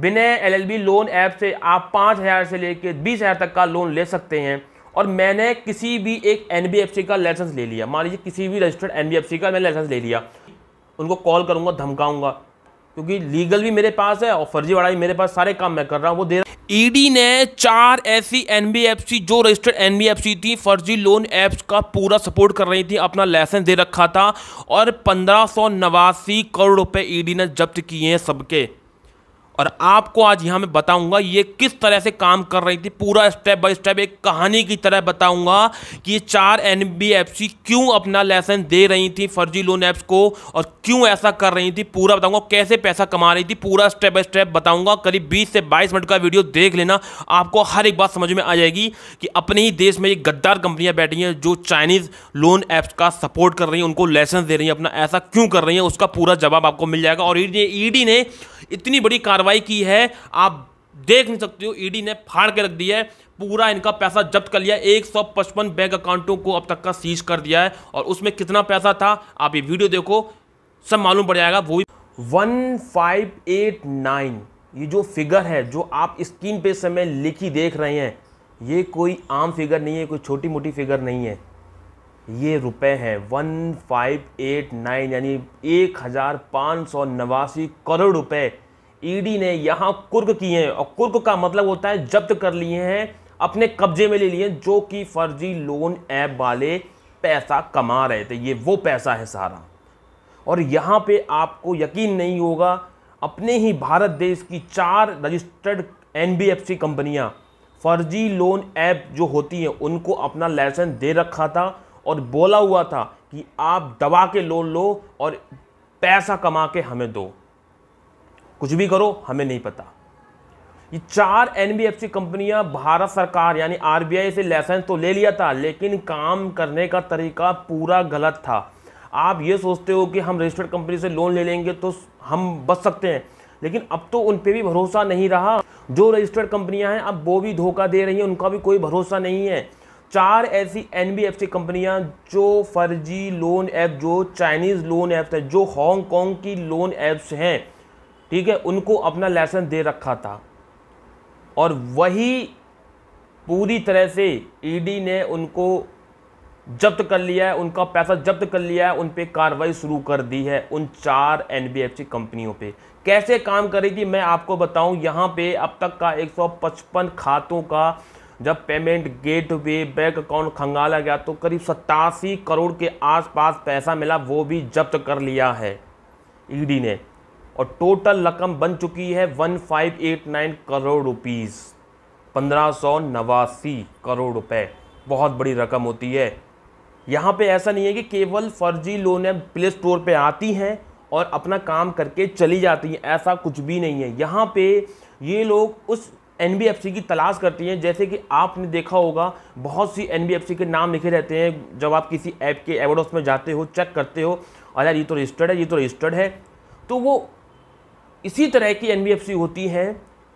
बिना LLB loan app से आप पाँच हज़ार से लेकर बीस हज़ार तक का लोन ले सकते हैं और मैंने किसी भी एक एन का लाइसेंस ले लिया मान लीजिए किसी भी रजिस्टर्ड एन का मैंने लाइसेंस ले लिया उनको कॉल करूँगा धमकाऊँगा क्योंकि लीगल भी मेरे पास है और फर्जीवाड़ा भी मेरे पास सारे काम मैं कर रहा हूँ वो दे रहा ईडी e ने चार ऐसी एन जो रजिस्टर्ड एन थी फर्जी लोन ऐप्स का पूरा सपोर्ट कर रही थी अपना लाइसेंस दे रखा था और पंद्रह करोड़ रुपए ईडी e ने जब्त किए हैं सबके और आपको आज यहाँ मैं बताऊंगा ये किस तरह से काम कर रही थी पूरा स्टेप बाय स्टेप एक कहानी की तरह बताऊंगा कि ये चार एन क्यों अपना लाइसेंस दे रही थी फर्जी लोन ऐप्स को और क्यों ऐसा कर रही थी पूरा बताऊंगा कैसे पैसा कमा रही थी पूरा स्टेप बाय स्टेप बताऊंगा करीब बीस से बाईस मिनट का वीडियो देख लेना आपको हर एक बात समझ में आ जाएगी कि अपने ही देश में ये गद्दार कंपनियां बैठी हैं जो चाइनीज लोन ऐप्स का सपोर्ट कर रही हैं उनको लाइसेंस दे रही हैं अपना ऐसा क्यों कर रही हैं उसका पूरा जवाब आपको मिल जाएगा और ईडी e ने इतनी बड़ी कार्रवाई कार्रवाई की है आप देख नहीं सकते हो ईडी e ने फाड़ के रख दिया है पूरा इनका पैसा जब्त कर लिया एक सौ पचपन बैंक अकाउंटों को अब तक का सीज कर दिया है और उसमें कितना पैसा था आप ये वीडियो देखो सब मालूम पड़ जाएगा वो वन फाइव एट नाइन ये जो फिगर है जो आप स्क्रीन पे समय लिखी देख रहे हैं ये कोई आम फिगर नहीं है कोई छोटी मोटी फिगर नहीं है ये रुपए हैं वन फाइव एट नाइन यानी एक हज़ार पाँच सौ नवासी करोड़ रुपए ईडी ने यहाँ कुर्क किए हैं और कुर्क का मतलब होता है जब्त कर लिए हैं अपने कब्जे में ले लिए हैं जो कि फर्जी लोन ऐप वाले पैसा कमा रहे थे ये वो पैसा है सारा और यहाँ पे आपको यकीन नहीं होगा अपने ही भारत देश की चार रजिस्टर्ड एन कंपनियां फर्जी लोन ऐप जो होती हैं उनको अपना लाइसेंस दे रखा था और बोला हुआ था कि आप दबा के लोन लो और पैसा कमा के हमें दो कुछ भी करो हमें नहीं पता ये चार एनबीएफसी कंपनियां भारत सरकार यानी आरबीआई से लाइसेंस तो ले लिया था लेकिन काम करने का तरीका पूरा गलत था आप ये सोचते हो कि हम रजिस्टर्ड कंपनी से लोन ले लेंगे तो हम बच सकते हैं लेकिन अब तो उन पर भी भरोसा नहीं रहा जो रजिस्टर्ड कंपनियां हैं अब वो भी धोखा दे रही हैं उनका भी कोई भरोसा नहीं है चार ऐसी एन कंपनियां जो फर्जी लोन ऐप जो चाइनीज़ लोन ऐप्स हैं जो हांगकॉन्ग की लोन ऐप्स हैं ठीक है उनको अपना लेसन दे रखा था और वही पूरी तरह से ईडी e ने उनको जब्त कर लिया है उनका पैसा जब्त कर लिया है उन पर कार्रवाई शुरू कर दी है उन चार एनबीएफसी कंपनियों पे कैसे काम करेगी मैं आपको बताऊं यहाँ पे अब तक का 155 खातों का जब payment gateway bank account खंगाला गया तो करीब सत्तासी करोड़ के आसपास पैसा मिला वो भी जब्त कर लिया है ईडी e ने और टोटल रकम बन चुकी है one five eight nine crore rupees पंद्रह सौ नवासी करोड़ रुपए बहुत बड़ी रकम होती है यहाँ पे ऐसा नहीं है कि केवल फर्जी लोन है प्ले स्टोर पे आती हैं और अपना काम करके चली जाती हैं ऐसा कुछ भी नहीं है यहाँ पे ये लोग उस एन की तलाश करती हैं जैसे कि आपने देखा होगा बहुत सी एन के नाम लिखे रहते हैं जब आप किसी ऐप के एवडोस में जाते हो चेक करते हो अरे यार ये तो रजिस्टर्ड है ये तो रजिस्टर्ड है तो वो इसी तरह की एन होती है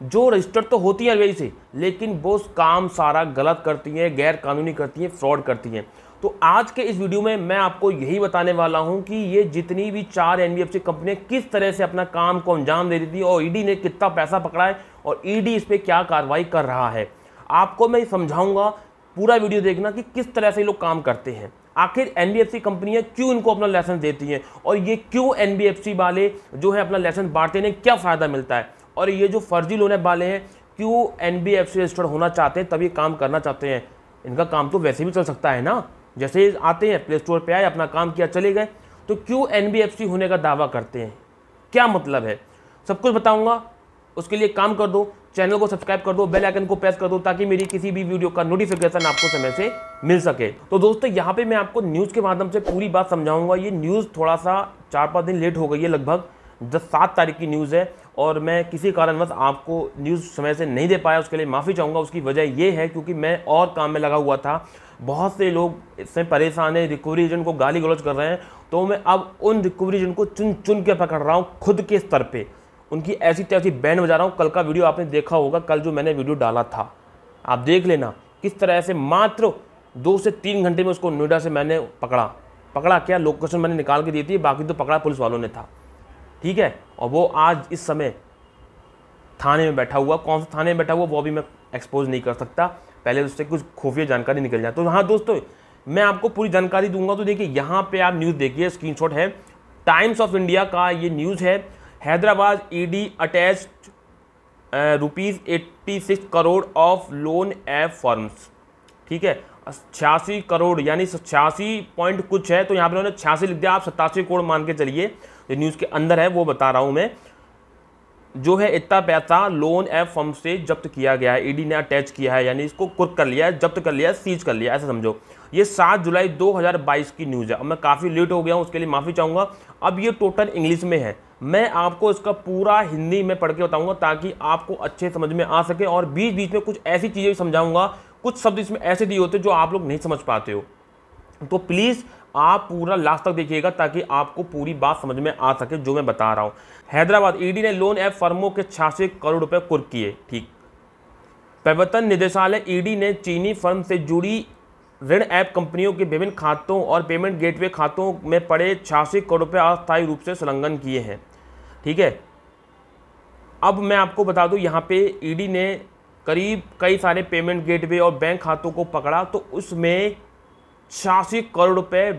जो रजिस्टर्ड तो होती है वही से लेकिन वो काम सारा गलत करती हैं गैर कानूनी करती हैं फ्रॉड करती हैं तो आज के इस वीडियो में मैं आपको यही बताने वाला हूं कि ये जितनी भी चार एन कंपनियां किस तरह से अपना काम को अंजाम दे रही थी और ईडी e ने कितना पैसा पकड़ा है और ईडी e इस पर क्या कार्रवाई कर रहा है आपको मैं समझाऊंगा पूरा वीडियो देखना कि किस तरह से लोग काम करते हैं आखिर एनबीएफसी कंपनियां क्यों इनको अपना लाइसेंस देती हैं और ये क्यों एनबीएफसी वाले जो है अपना लाइसेंस बांटते हैं क्या फ़ायदा मिलता है और ये जो फर्जी लोन वाले हैं क्यों सी रजिस्टर्ड होना चाहते हैं तभी काम करना चाहते हैं इनका काम तो वैसे भी चल सकता है ना जैसे आते हैं प्ले स्टोर पर आए अपना काम किया चले गए तो क्यों सी होने का दावा करते हैं क्या मतलब है सब कुछ बताऊंगा उसके लिए काम कर दो चैनल को सब्सक्राइब कर दो बेल आइकन को प्रेस कर दो ताकि मेरी किसी भी वीडियो का नोटिफिकेशन आपको समय से मिल सके तो दोस्तों यहाँ पे मैं आपको न्यूज़ के माध्यम से पूरी बात समझाऊंगा ये न्यूज़ थोड़ा सा चार पाँच दिन लेट हो गई है लगभग दस सात तारीख की न्यूज़ है और मैं किसी कारणवश आपको न्यूज़ समय से नहीं दे पाया उसके लिए माफ़ी चाहूँगा उसकी वजह यह है क्योंकि मैं और काम में लगा हुआ था बहुत से लोग इससे परेशान हैं रिकवरी एजेंट को गाली गलौज कर रहे हैं तो मैं अब उन रिकवरी एजेंट को चुन चुन के पकड़ रहा हूँ खुद के स्तर पर उनकी ऐसी तैसी बैंड बजा रहा हूँ कल का वीडियो आपने देखा होगा कल जो मैंने वीडियो डाला था आप देख लेना किस तरह से मात्र दो से तीन घंटे में उसको नोएडा से मैंने पकड़ा पकड़ा क्या लोकेशन मैंने निकाल के दी थी बाकी तो पकड़ा पुलिस वालों ने था ठीक है और वो आज इस समय थाने में बैठा हुआ कौन से थाने में बैठा हुआ वो भी मैं एक्सपोज नहीं कर सकता पहले तो उससे कुछ खुफिया जानकारी निकल जाए तो हाँ दोस्तों मैं आपको पूरी जानकारी दूंगा तो देखिए यहाँ पे आप न्यूज़ देखिए स्क्रीनशॉट है टाइम्स ऑफ इंडिया का ये न्यूज़ है Hyderabad ED attach rupees eighty six crore of loan app firms ठीक है छियासी करोड़ यानी छियासी पॉइंट कुछ है तो यहाँ पे उन्होंने छियासी लिख दिया आप सतासी करोड़ मान के चलिए जो न्यूज़ के अंदर है वो बता रहा हूँ मैं जो है इतना पैसा लोन ऐप फॉर्म से जब्त किया गया है ईडी ने अटैच किया है यानी इसको कुर्क कर लिया है जब्त कर लिया है सीज कर लिया ऐसा समझो ये सात जुलाई दो की न्यूज़ है अब मैं काफ़ी लेट हो गया हूँ उसके लिए माफ़ी चाहूँगा अब ये टोटल इंग्लिश में है मैं आपको इसका पूरा हिंदी में पढ़ के बताऊंगा ताकि आपको अच्छे समझ में आ सके और बीच बीच में कुछ ऐसी चीज़ें भी समझाऊंगा कुछ शब्द इसमें ऐसे दिए होते जो आप लोग नहीं समझ पाते हो तो प्लीज़ आप पूरा लास्ट तक देखिएगा ताकि आपको पूरी बात समझ में आ सके जो मैं बता रहा हूँ हैदराबाद ईडी ने लोन ऐप फर्मों के छियासी करोड़ रुपये कुर्क किए ठीक प्रवर्तन निदेशालय ईडी ने चीनी फर्म से जुड़ी ऋण ऐप कंपनियों के विभिन्न खातों और पेमेंट गेटवे खातों में पड़े छियासी करोड़ रुपये अस्थायी रूप से संलग्न किए हैं ठीक है अब मैं आपको बता दूं यहाँ पे ईडी e ने करीब कई सारे पेमेंट गेटवे और बैंक खातों को पकड़ा तो उसमें छियासी करोड़ रुपए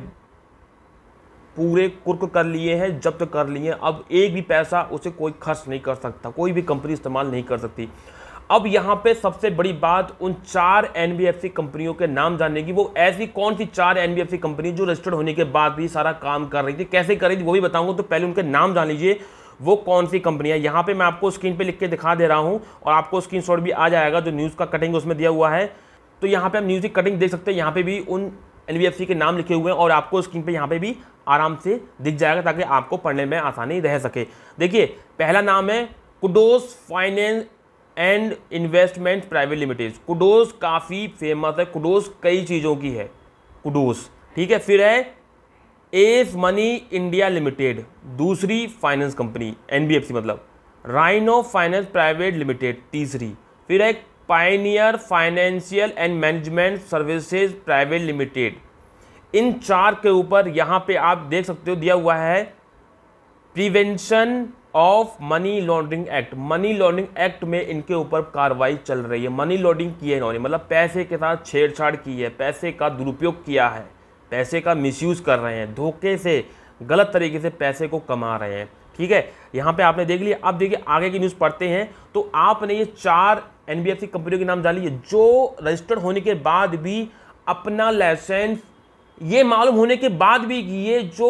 पूरे कुर्क कर लिए हैं जब्त कर लिए हैं अब एक भी पैसा उसे कोई खर्च नहीं कर सकता कोई भी कंपनी इस्तेमाल नहीं कर सकती अब यहाँ पे सबसे बड़ी बात उन चार एन कंपनियों के नाम जानने की वो ऐसी कौन सी चार एन कंपनी जो रजिस्टर्ड होने के बाद भी सारा काम कर रही थी कैसे कर रही थी वो भी बताऊंगा तो पहले उनके नाम जान लीजिए वो कौन सी कंपनी है यहाँ पे मैं आपको स्क्रीन पे लिख के दिखा दे रहा हूँ और आपको शॉट भी आ जाएगा जो न्यूज़ का कटिंग उसमें दिया हुआ है तो यहाँ पे आप न्यूज़ की कटिंग देख सकते हैं यहाँ पे भी उन एन के नाम लिखे हुए हैं और आपको स्क्रीन पर यहाँ पर भी आराम से दिख जाएगा ताकि आपको पढ़ने में आसानी रह सके देखिए पहला नाम है Kudos finance and investment private limited Kudos काफ़ी फेमस है कुडोस कई चीज़ों की है कुडोस ठीक है फिर है एस मनी इंडिया लिमिटेड दूसरी फाइनेंस कंपनी एन मतलब राइनो फाइनेंस प्राइवेट लिमिटेड तीसरी फिर एक pioneer financial and management services private limited इन चार के ऊपर यहाँ पे आप देख सकते हो दिया हुआ है prevention of money laundering act money laundering act में इनके ऊपर कार्रवाई चल रही है मनी लॉन्ड्रिंग की है इन्होंने मतलब पैसे के साथ छेड़छाड़ की है पैसे का दुरुपयोग किया है पैसे का मिसयूज़ कर रहे हैं धोखे से गलत तरीके से पैसे को कमा रहे हैं ठीक है यहाँ पे आपने देख लिया अब देखिए आगे की न्यूज़ पढ़ते हैं तो आपने ये चार एन कंपनियों के नाम जान लिए जो रजिस्टर्ड होने के बाद भी अपना लाइसेंस ये मालूम होने के बाद भी ये जो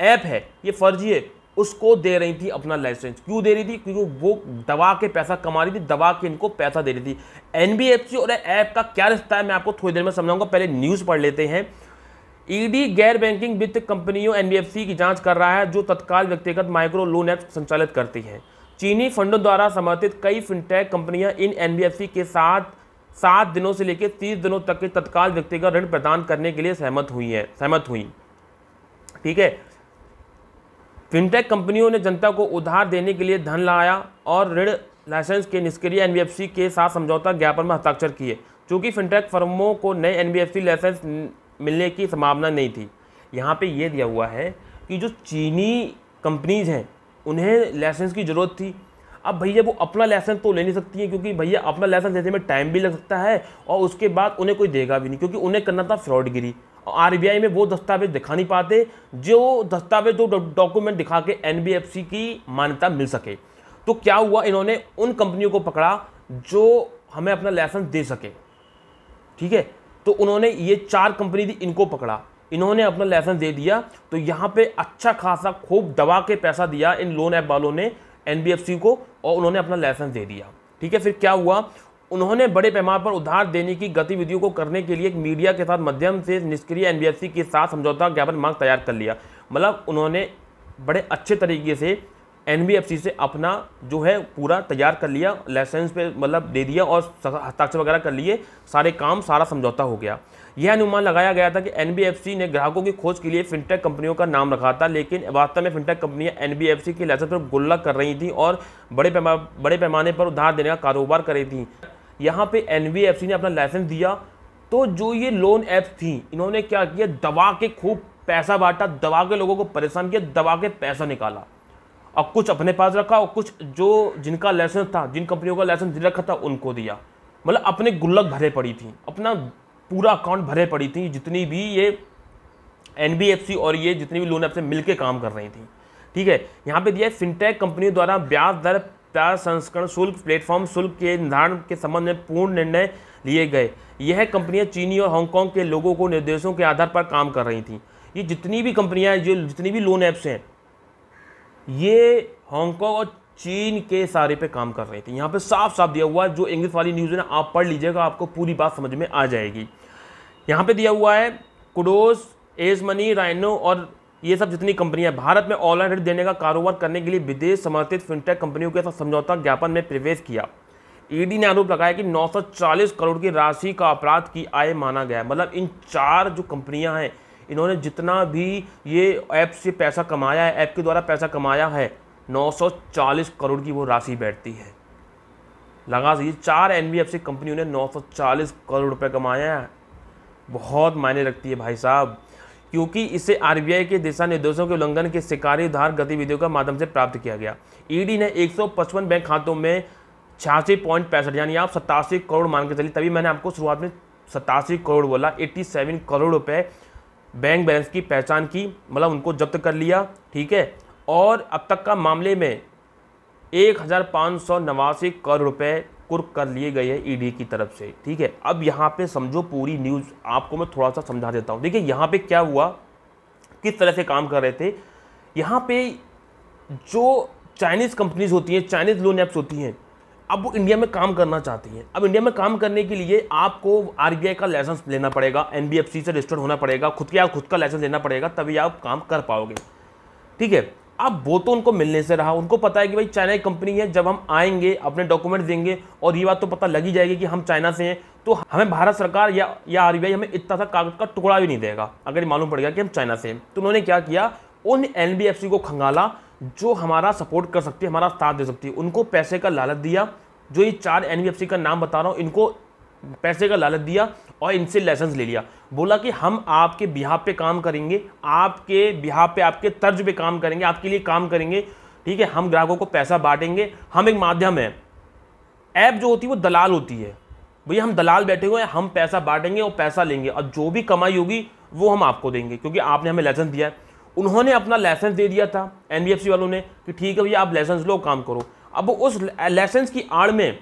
ऐप है ये फर्जी है उसको दे रही थी अपना लाइसेंस क्यों दे रही थी क्योंकि वो दवा के पैसा कमा रही थी दवा के इनको पैसा दे रही थी एनबीएफसी और ऐप का क्या रिश्ता है मैं आपको थोड़ी देर में समझाऊंगा पहले न्यूज़ पढ़ लेते हैं ईडी e गैर बैंकिंग वित्त कंपनियों एनबीएफसी की जांच कर रहा है जो तत्काल व्यक्तिगत माइक्रो लोन ऐप संचालित करती हैं चीनी फंडों द्वारा समर्थित कई फिनटेक कंपनियां इन एनबीएफसी के साथ सात दिनों से लेकर तीस दिनों तक के तत्काल व्यक्तिगत ऋण प्रदान करने के लिए सहमत हुई हैं सहमत हुई ठीक है फिनटेक कंपनियों ने जनता को उधार देने के लिए धन लाया और ऋण लाइसेंस के निष्क्रिय एन के साथ समझौता ज्ञापन में हस्ताक्षर किए चूँकि फिनटेक फर्मों को नए एन लाइसेंस मिलने की संभावना नहीं थी यहाँ पे ये दिया हुआ है कि जो चीनी कंपनीज हैं उन्हें लाइसेंस की ज़रूरत थी अब भैया वो अपना लाइसेंस तो ले नहीं सकती हैं क्योंकि भैया अपना लाइसेंस देने में टाइम भी लग सकता है और उसके बाद उन्हें कोई देगा भी नहीं क्योंकि उन्हें करना था फ्रॉडगिरी और आर में वो दस्तावेज दिखा नहीं पाते जो दस्तावेज जो डॉक्यूमेंट दिखा के एन की मान्यता मिल सके तो क्या हुआ इन्होंने उन कंपनियों को पकड़ा जो हमें अपना लाइसेंस दे सके ठीक है तो उन्होंने ये चार कंपनी थी इनको पकड़ा इन्होंने अपना लाइसेंस दे दिया तो यहाँ पे अच्छा खासा खूब दबा के पैसा दिया इन लोन ऐप वालों ने एन को और उन्होंने अपना लाइसेंस दे दिया ठीक है फिर क्या हुआ उन्होंने बड़े पैमाने पर उधार देने की गतिविधियों को करने के लिए एक मीडिया के साथ मध्यम से निष्क्रिय एन के साथ समझौता ज्ञापन मांग तैयार कर लिया मतलब उन्होंने बड़े अच्छे तरीके से एन से अपना जो है पूरा तैयार कर लिया लाइसेंस पे मतलब दे दिया और हस्ताक्षर वगैरह कर लिए सारे काम सारा समझौता हो गया यह अनुमान लगाया गया था कि एन ने ग्राहकों की खोज के लिए फिनटेक कंपनियों का नाम रखा था लेकिन वास्तव में फिनटेक कंपनियां एन के लाइसेंस पर गुल्ला कर रही थी और बड़े पैमा बड़े पैमाने पर उधार देने का कारोबार कर रही थी यहाँ पर एन ने अपना लाइसेंस दिया तो जो ये लोन ऐप थी इन्होंने क्या किया दवा के खूब पैसा बांटा दवा के लोगों को परेशान किया दवा के पैसा निकाला और कुछ अपने पास रखा और कुछ जो जिनका लाइसेंस था जिन कंपनियों का लाइसेंस रखा था उनको दिया मतलब अपने गुल्लक भरे पड़ी थी अपना पूरा अकाउंट भरे पड़ी थी जितनी भी ये एन और ये जितनी भी लोन ऐप से मिलकर काम कर रही थी ठीक है यहाँ पे दिया है फिनटेक कंपनियों द्वारा ब्याज दर प्याज संस्करण शुल्क प्लेटफॉर्म शुल्क के निर्धारण के संबंध में पूर्ण निर्णय लिए गए यह कंपनियाँ चीनी और हांगकॉन्ग के लोगों को निर्देशों के आधार पर काम कर रही थी ये जितनी भी कंपनियाँ जो जितनी भी लोन ऐप्स हैं ये हांगकॉन्ग और चीन के सारे पे काम कर रहे थे यहाँ पे साफ साफ दिया हुआ है जो इंग्लिश वाली न्यूज़ है ना आप पढ़ लीजिएगा आपको पूरी बात समझ में आ जाएगी यहाँ पे दिया हुआ है कुडोस एज मनी राइनो और ये सब जितनी कंपनियाँ भारत में ऑनलाइन ऋण देने का कारोबार करने के लिए विदेश समर्थित फिनटेक कंपनियों के साथ समझौता ज्ञापन में प्रवेश किया ईडी ने आरोप लगाया कि 940 करोड़ की राशि का अपराध की आय माना गया मतलब इन चार जो कंपनियां हैं इन्होंने जितना भी ये ऐप से पैसा कमाया है ऐप के द्वारा पैसा कमाया है 940 करोड़ की वो राशि बैठती है लगा सकिए चार एन कंपनियों ने 940 करोड़ रुपए कमाया है बहुत मायने रखती है भाई साहब क्योंकि इसे आर के दिशा निर्देशों के उल्लंघन के शिकारी उधार गतिविधियों के माध्यम से प्राप्त किया गया ईडी e ने 155 बैंक खातों में छियासी पॉइंट पैंसठ यानी आप सतासी करोड़ मान के चलिए तभी मैंने आपको शुरुआत में सतासी करोड़ बोला 87 करोड़ रुपए बैंक बैलेंस की पहचान की मतलब उनको जब्त कर लिया ठीक है और अब तक का मामले में एक हज़ार पाँच सौ नवासी करोड़ रुपए कुर्क कर लिए गए हैं ईडी e की तरफ से ठीक है अब यहाँ पे समझो पूरी न्यूज़ आपको मैं थोड़ा सा समझा देता हूँ देखिए यहाँ पे क्या हुआ किस तरह से काम कर रहे थे यहाँ पे जो चाइनीज़ कंपनीज़ होती हैं चाइनीज़ लोन ऐप्स होती हैं अब वो इंडिया में काम करना चाहती हैं अब इंडिया में काम करने के लिए आपको आर का लाइसेंस लेना पड़ेगा एन से रजिस्टर्ड होना पड़ेगा खुद के आप खुद का लाइसेंस लेना पड़ेगा तभी आप काम कर पाओगे ठीक है अब वो तो उनको मिलने से रहा उनको पता है कि भाई चाइना की कंपनी है जब हम आएंगे अपने डॉक्यूमेंट देंगे और ये बात तो पता लगी जाएगी कि हम चाइना से हैं तो हमें भारत सरकार या या आर हमें इतना सा कागज का टुकड़ा भी नहीं देगा अगर मालूम पड़ गया कि हम चाइना से हैं तो उन्होंने क्या किया उन एन को खंगाला जो हमारा सपोर्ट कर सकती है हमारा साथ दे सकती है उनको पैसे का लालच दिया जो ये चार एन का नाम बता रहा हूँ इनको पैसे का लालच दिया और इनसे लाइसेंस ले लिया बोला कि हम आपके बिहाब पे काम करेंगे आपके बिहाब पे आपके तर्ज पे काम करेंगे आपके लिए काम करेंगे ठीक है हम ग्राहकों को पैसा बांटेंगे हम एक माध्यम है ऐप जो होती है वो दलाल होती है भैया हम दलाल बैठे हुए हैं हम पैसा बांटेंगे और पैसा लेंगे और जो भी कमाई होगी वो हम आपको देंगे क्योंकि आपने हमें लाइसेंस दिया है उन्होंने अपना लाइसेंस दे दिया था एन वालों ने कि ठीक है भैया आप लाइसेंस लो काम करो अब उस लाइसेंस की आड़ में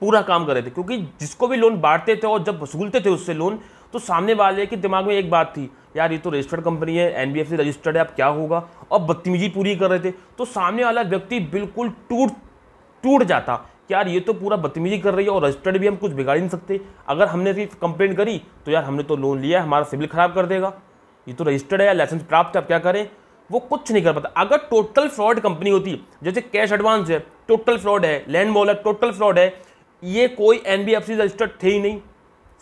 पूरा काम कर रहे थे क्योंकि जिसको भी लोन बांटते थे और जब वसूलते थे उससे लोन तो सामने वाले के दिमाग में एक बात थी यार ये तो रजिस्टर्ड कंपनी है एन रजिस्टर्ड है अब क्या होगा और बदतमीजी पूरी कर रहे थे तो सामने वाला व्यक्ति बिल्कुल टूट टूट जाता कि यार ये तो पूरा बदतमीजी कर रही है और रजिस्टर्ड भी हम कुछ बिगाड़ नहीं सकते अगर हमने कंप्लेंट करी तो यार हमने तो लोन लिया हमारा सिविल ख़राब कर देगा ये तो रजिस्टर्ड है या लाइसेंस प्राप्त है आप क्या करें वो कुछ नहीं कर पाता अगर टोटल फ्रॉड कंपनी होती जैसे कैश एडवांस है टोटल फ्रॉड है लैंड मॉल है टोटल फ्रॉड है ये कोई एन रजिस्टर्ड थे ही नहीं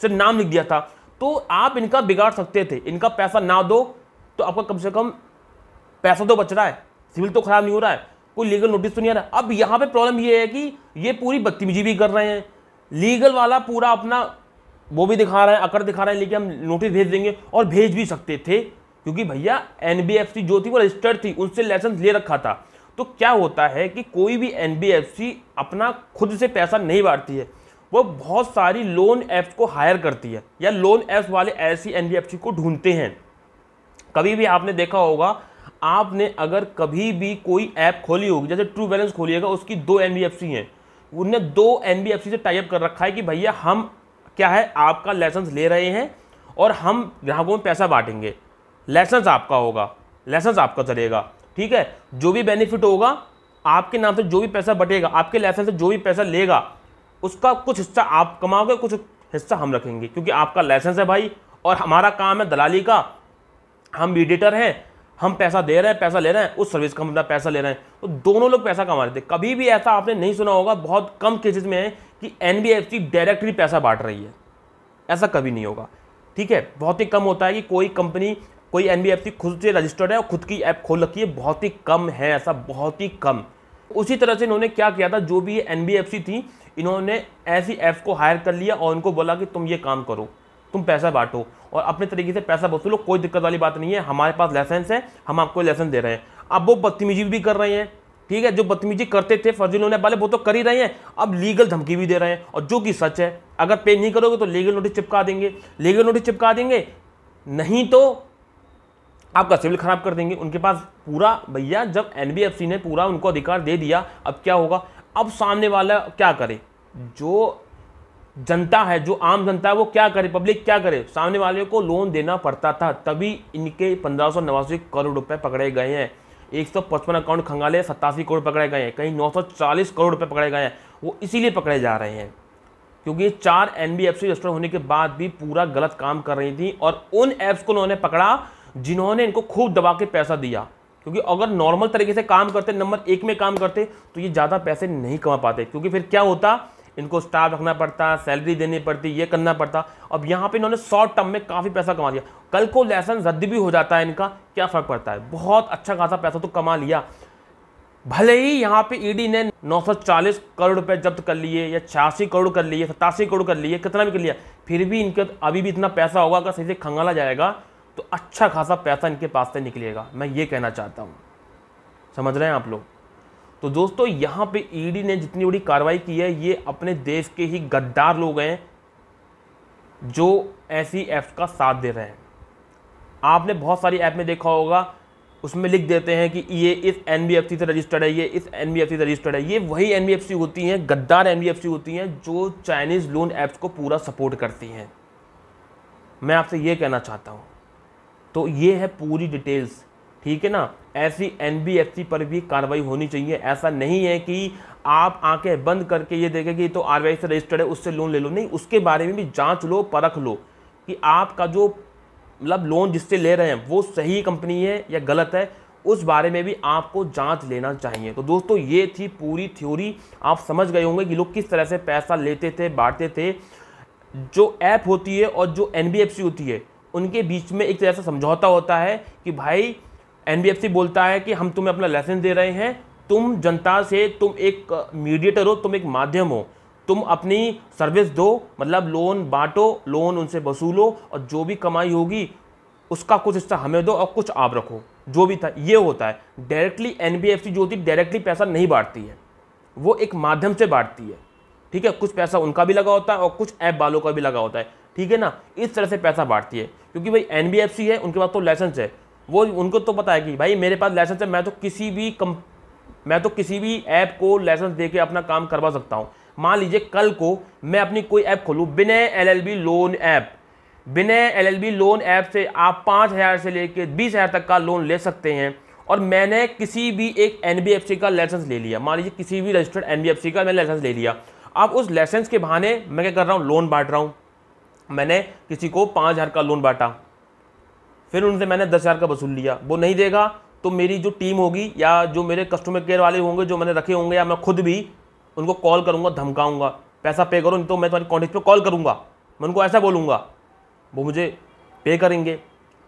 सिर्फ नाम लिख दिया था तो आप इनका बिगाड़ सकते थे इनका पैसा ना दो तो आपका कम से कम पैसा तो बच रहा है सिविल तो खराब नहीं हो रहा है कोई लीगल नोटिस तो नहीं आ रहा अब यहाँ पे प्रॉब्लम ये है कि ये पूरी बदतमीजी भी कर रहे हैं लीगल वाला पूरा अपना वो भी दिखा रहे हैं अकड़ दिखा रहे हैं लेकिन हम नोटिस भेज देंगे और भेज भी सकते थे क्योंकि भैया एन जो थी वो रजिस्टर्ड थी उनसे लाइसेंस ले रखा था तो क्या होता है कि कोई भी एन अपना खुद से पैसा नहीं बांटती है वो बहुत सारी लोन ऐप्स को हायर करती है या लोन ऐप्स वाले ऐसी एन को ढूंढते हैं कभी भी आपने देखा होगा आपने अगर कभी भी कोई ऐप खोली होगी जैसे ट्रू बैलेंस खोलिएगा उसकी दो एन हैं उनने दो एन से टाइप कर रखा है कि भैया हम क्या है आपका लाइसेंस ले रहे हैं और हम ग्राहकों में पैसा बांटेंगे लाइसेंस आपका होगा लाइसेंस आपका चलेगा ठीक है जो भी बेनिफिट होगा आपके नाम से जो भी पैसा बटेगा आपके लाइसेंस से जो भी पैसा लेगा उसका कुछ हिस्सा आप कमाओगे कुछ हिस्सा हम रखेंगे क्योंकि आपका लाइसेंस है भाई और हमारा काम है दलाली का हम मीडिएटर हैं हम पैसा दे रहे हैं पैसा ले रहे हैं उस सर्विस का अपना पैसा ले रहे हैं तो दोनों लोग पैसा कमा रहे थे कभी भी ऐसा आपने नहीं सुना होगा बहुत कम केसेस में है कि एन डायरेक्टली पैसा बांट रही है ऐसा कभी नहीं होगा ठीक है बहुत ही कम होता है कि कोई कंपनी कोई एन खुद से रजिस्टर्ड है और खुद की ऐप खोल रखी है बहुत ही कम है ऐसा बहुत ही कम उसी तरह से इन्होंने क्या किया था जो भी एन थी इन्होंने ऐसी ऐप को हायर कर लिया और उनको बोला कि तुम ये काम करो तुम पैसा बांटो और अपने तरीके से पैसा वसूलो कोई दिक्कत वाली बात नहीं है हमारे पास लाइसेंस है हम आपको लाइसेंस दे रहे हैं अब वो बदतमीजी भी कर रहे हैं ठीक है जो बदतमीजी करते थे फर्जी लोन वाले वो तो कर ही रहे हैं अब लीगल धमकी भी दे रहे हैं और जो कि सच है अगर पे नहीं करोगे तो लीगल नोटिस चिपका देंगे लीगल नोटिस चिपका देंगे नहीं तो आपका सिविल खराब कर देंगे उनके पास पूरा भैया जब एनबीएफसी ने पूरा उनको अधिकार दे दिया अब क्या होगा अब सामने वाला क्या करे जो जनता है जो आम जनता है वो क्या करे पब्लिक क्या करे सामने वाले को लोन देना पड़ता था तभी इनके पंद्रह सौ नवासी करोड़ रुपए पकड़े गए हैं एक सौ पचपन अकाउंट खंगाले सत्तासी करोड़ पकड़े गए हैं कहीं नौ सौ चालीस करोड़ रुपए पकड़े गए हैं वो इसीलिए पकड़े जा रहे हैं क्योंकि चार एन बी एफ रजिस्टर होने के बाद भी पूरा गलत काम कर रही थी और उन ऐप्स को उन्होंने पकड़ा जिन्होंने इनको खूब दबा के पैसा दिया क्योंकि अगर नॉर्मल तरीके से काम करते नंबर एक में काम करते तो ये ज़्यादा पैसे नहीं कमा पाते क्योंकि फिर क्या होता इनको स्टाफ रखना पड़ता सैलरी देनी पड़ती ये करना पड़ता अब यहाँ पे इन्होंने शॉर्ट टर्म में काफ़ी पैसा कमा लिया कल को लेसन रद्द भी हो जाता है इनका क्या फ़र्क पड़ता है बहुत अच्छा खासा पैसा तो कमा लिया भले ही यहाँ पे ईडी e ने 940 करोड़ रुपए जब्त कर लिए या छियासी करोड़ कर लिए सतासी करोड़ कर लिए कितना भी कर लिया फिर भी इनके अभी भी इतना पैसा होगा अगर सही से खंगाला जाएगा तो अच्छा खासा पैसा इनके पास से निकलेगा मैं ये कहना चाहता हूँ समझ रहे हैं आप लोग तो दोस्तों यहाँ पे ईडी e ने जितनी बड़ी कार्रवाई की है ये अपने देश के ही गद्दार लोग हैं जो ऐसी ऐप्स का साथ दे रहे हैं आपने बहुत सारी ऐप में देखा होगा उसमें लिख देते हैं कि ये इस एन से रजिस्टर्ड है ये इस एन से रजिस्टर्ड है ये वही एन होती हैं गद्दार एन होती हैं जो चाइनीज़ लोन ऐप्स को पूरा सपोर्ट करती हैं मैं आपसे ये कहना चाहता हूँ तो ये है पूरी डिटेल्स ठीक है ना ऐसी एन पर भी कार्रवाई होनी चाहिए ऐसा नहीं है कि आप आंखें बंद करके ये देखें कि तो आर से रजिस्टर्ड है उससे लोन ले लो नहीं उसके बारे में भी जांच लो परख लो कि आपका जो मतलब लोन जिससे ले रहे हैं वो सही कंपनी है या गलत है उस बारे में भी आपको जांच लेना चाहिए तो दोस्तों ये थी पूरी थ्योरी आप समझ गए होंगे कि लोग किस तरह से पैसा लेते थे बांटते थे जो ऐप होती है और जो एन होती है उनके बीच में एक तरह से समझौता होता है कि भाई एनबीएफसी बोलता है कि हम तुम्हें अपना लाइसेंस दे रहे हैं तुम जनता से तुम एक मीडिएटर हो तुम एक माध्यम हो तुम अपनी सर्विस दो मतलब लोन बांटो लोन उनसे वसूलो और जो भी कमाई होगी उसका कुछ हिस्सा हमें दो और कुछ आप रखो जो भी था ये होता है डायरेक्टली एन जो होती डायरेक्टली पैसा नहीं बांटती है वो एक माध्यम से बांटती है ठीक है कुछ पैसा उनका भी लगा होता है और कुछ ऐप वालों का भी लगा होता है ठीक है ना इस तरह से पैसा बांटती है क्योंकि भाई एन है उनके पास तो लाइसेंस है वो उनको तो पता है कि भाई मेरे पास लाइसेंस है मैं तो किसी भी कम मैं तो किसी भी ऐप को लाइसेंस दे के अपना काम करवा सकता हूँ मान लीजिए कल को मैं अपनी कोई ऐप खोलूँ बिना एल लोन ऐप बिना एल लोन ऐप से आप पाँच हज़ार से लेकर बीस हज़ार तक का लोन ले सकते हैं और मैंने किसी भी एक एन का लाइसेंस ले लिया मान लीजिए किसी भी रजिस्टर्ड एन का मैंने लाइसेंस ले लिया अब उस लाइसेंस के बहाने मैं क्या कर रहा हूँ लोन बांट रहा हूँ मैंने किसी को पाँच हज़ार का लोन बांटा फिर उनसे मैंने दस हज़ार का वसूल लिया वो नहीं देगा तो मेरी जो टीम होगी या जो मेरे कस्टमर केयर वाले होंगे जो मैंने रखे होंगे या मैं खुद भी उनको कॉल करूँगा धमकाऊँगा पैसा पे करो नहीं तो मैं तुम्हारी कॉन्टेक्ट पर कॉल करूँगा मैं उनको ऐसा बोलूँगा वो मुझे पे करेंगे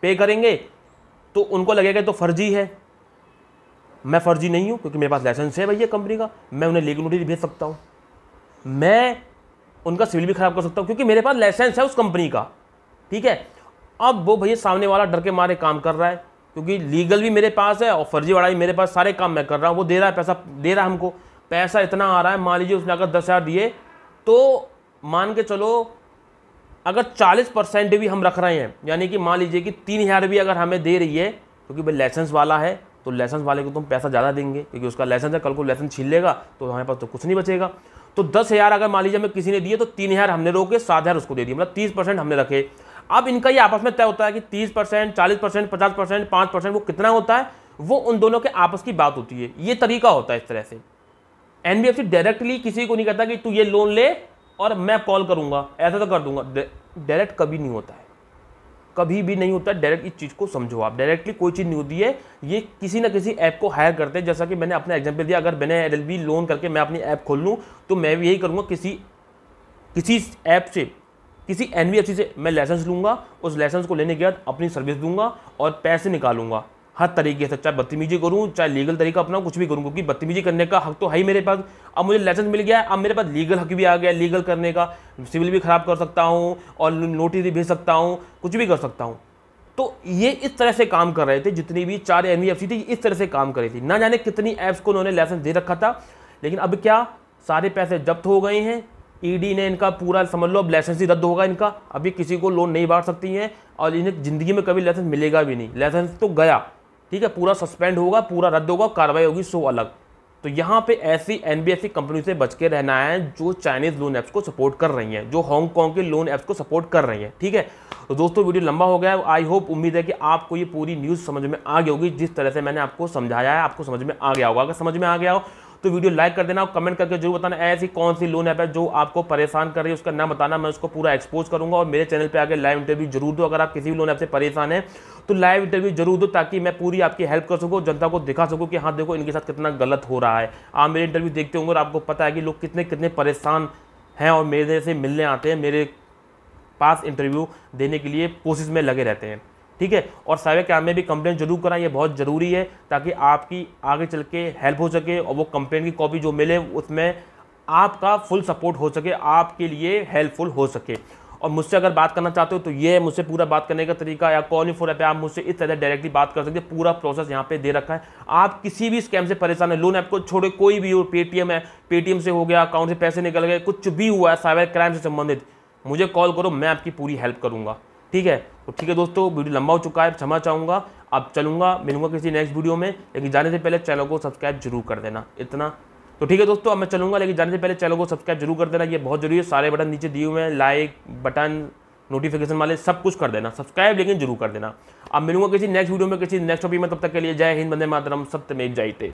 पे करेंगे तो उनको लगेगा तो फर्जी है मैं फर्जी नहीं हूँ क्योंकि मेरे पास लाइसेंस है भैया कंपनी का मैं उन्हें लीगल नोटिस भेज सकता हूँ मैं उनका सिविल भी ख़राब कर सकता हूँ क्योंकि मेरे पास लाइसेंस है उस कंपनी का ठीक है अब वो भैया सामने वाला डर के मारे काम कर रहा है क्योंकि लीगल भी मेरे पास है और फर्जीवाड़ा भी मेरे पास सारे काम मैं कर रहा हूँ वो दे रहा है पैसा दे रहा है हमको पैसा इतना आ रहा है मान लीजिए उसने अगर दस हज़ार दिए तो मान के चलो अगर चालीस परसेंट भी हम रख रहे हैं यानी कि मान लीजिए कि तीन हज़ार भी अगर हमें दे रही है क्योंकि भाई लाइसेंस वाला है तो लाइसेंस वाले को तुम पैसा ज़्यादा देंगे क्योंकि उसका लाइसेंस है कल को लाइसेंस छीन लेगा तो हमारे पास तो कुछ नहीं बचेगा तो दस हज़ार अगर मान लीजिए हमें किसी ने दिए तो तीन हज़ार हमने रोके सात हज़ार उसको दे दिए मतलब तीस परसेंट हमने रखे अब इनका ये आपस में तय होता है कि तीस परसेंट चालीस परसेंट पचास परसेंट पाँच परसेंट वो कितना होता है वो उन दोनों के आपस की बात होती है ये तरीका होता है इस तरह से एनबीएफसी डायरेक्टली किसी को नहीं कहता कि तू ये लोन ले और मैं कॉल करूंगा ऐसा तो कर दूंगा डायरेक्ट कभी नहीं होता है कभी भी नहीं होता डायरेक्ट इस चीज़ को समझो आप डायरेक्टली कोई चीज़ नहीं होती है ये किसी ना किसी ऐप को हायर करते हैं जैसा कि मैंने अपना एग्जाम्पल दिया अगर मैंने एल लोन करके मैं अपनी ऐप खोल लूँ तो मैं भी यही करूँगा किसी किसी ऐप से किसी एन से मैं लाइसेंस लूँगा उस लाइसेंस को लेने के बाद अपनी सर्विस दूंगा और पैसे निकालूंगा हर तरीके से चाहे बदतमीजी करूँ चाहे लीगल तरीका अपना कुछ भी करूँ क्योंकि बदतमीजी करने का हक तो है ही मेरे पास अब मुझे लाइसेंस मिल गया है अब मेरे पास लीगल हक भी आ गया लीगल करने का सिविल भी ख़राब कर सकता हूँ और नोटिस भी भेज सकता हूँ कुछ भी कर सकता हूँ तो ये इस तरह से काम कर रहे थे जितनी भी चार एन थी इस तरह से काम कर रही थी ना जाने कितनी ऐप्स को उन्होंने लाइसेंस दे रखा था लेकिन अब क्या सारे पैसे जब्त हो गए हैं ईडी ने इनका पूरा समझ लो अब लाइसेंस ही रद्द होगा इनका अभी किसी को लोन नहीं बांट सकती हैं और इन्हें ज़िंदगी में कभी लाइसेंस मिलेगा भी नहीं लाइसेंस तो गया ठीक है पूरा सस्पेंड होगा पूरा रद्द होगा कार्रवाई होगी सो अलग तो यहाँ पे ऐसी एन कंपनी से बच के रहना है जो चाइनीज़ लोन ऐप्स को सपोर्ट कर रही हैं जो हांगकॉन्ग के लोन ऐप्स को सपोर्ट कर रही हैं ठीक है तो दोस्तों वीडियो लंबा हो गया है आई होप उम्मीद है कि आपको ये पूरी न्यूज़ समझ में आ गई होगी जिस तरह से मैंने आपको समझाया है आपको समझ में आ गया होगा अगर समझ में आ गया हो तो वीडियो लाइक कर देना और कमेंट करके जरूर बताना ऐसी कौन सी लोन ऐप है जो आपको परेशान कर रही है उसका नाम बताना मैं उसको पूरा एक्सपोज करूंगा और मेरे चैनल पर आगे लाइव इंटरव्यू जरूर दो अगर आप किसी भी लोन ऐप से परेशान है तो लाइव इंटरव्यू जरूर दो ताकि मैं पूरी आपकी हेल्प कर सकूँ जनता को दिखा सकूँ कि हाँ देखो इनके साथ कितना गलत हो रहा है आप मेरे इंटरव्यू देखते होंगे और आपको पता है कि लोग कितने कितने परेशान हैं और मेरे से मिलने आते हैं मेरे पास इंटरव्यू देने के लिए कोशिश में लगे रहते हैं ठीक है और साइबर क्राइम में भी कंप्लेंट जरूर कराएं ये बहुत ज़रूरी है ताकि आपकी आगे चल के हेल्प हो सके और वो कंप्लेंट की कॉपी जो मिले उसमें आपका फुल सपोर्ट हो सके आपके लिए हेल्पफुल हो सके और मुझसे अगर बात करना चाहते हो तो ये है मुझसे पूरा बात करने का तरीका या कॉल इन फोन है आप मुझसे इस तरह डायरेक्टली बात कर सकते हैं पूरा प्रोसेस यहाँ पे दे रखा है आप किसी भी स्कैम से परेशान है लोन ऐप को छोड़े कोई भी हो पेटीएम है पेटीएम से हो गया अकाउंट से पैसे निकल गए कुछ भी हुआ है साइबर क्राइम से संबंधित मुझे कॉल करो मैं आपकी पूरी हेल्प करूँगा ठीक है तो ठीक है दोस्तों वीडियो लंबा हो चुका है क्षमा चाहूँगा अब चलूँगा मिलूंगा किसी नेक्स्ट वीडियो में लेकिन जाने से पहले चैनल को सब्सक्राइब जरूर कर देना इतना तो ठीक है दोस्तों अब मैं चलूँगा लेकिन जाने से पहले चैनल को सब्सक्राइब जरूर कर देना ये बहुत जरूरी है सारे बटन नीचे दिए हुए हैं लाइक बटन नोटिफिकेशन वाले सब कुछ कर देना सब्सक्राइब लेकिन जरूर कर देना अब मिलूंगा किसी नेक्स्ट वीडियो में किसी नेक्स्ट टॉपिक में तब तक के लिए जय हिंद बंदे मातरम सत्य में जाइते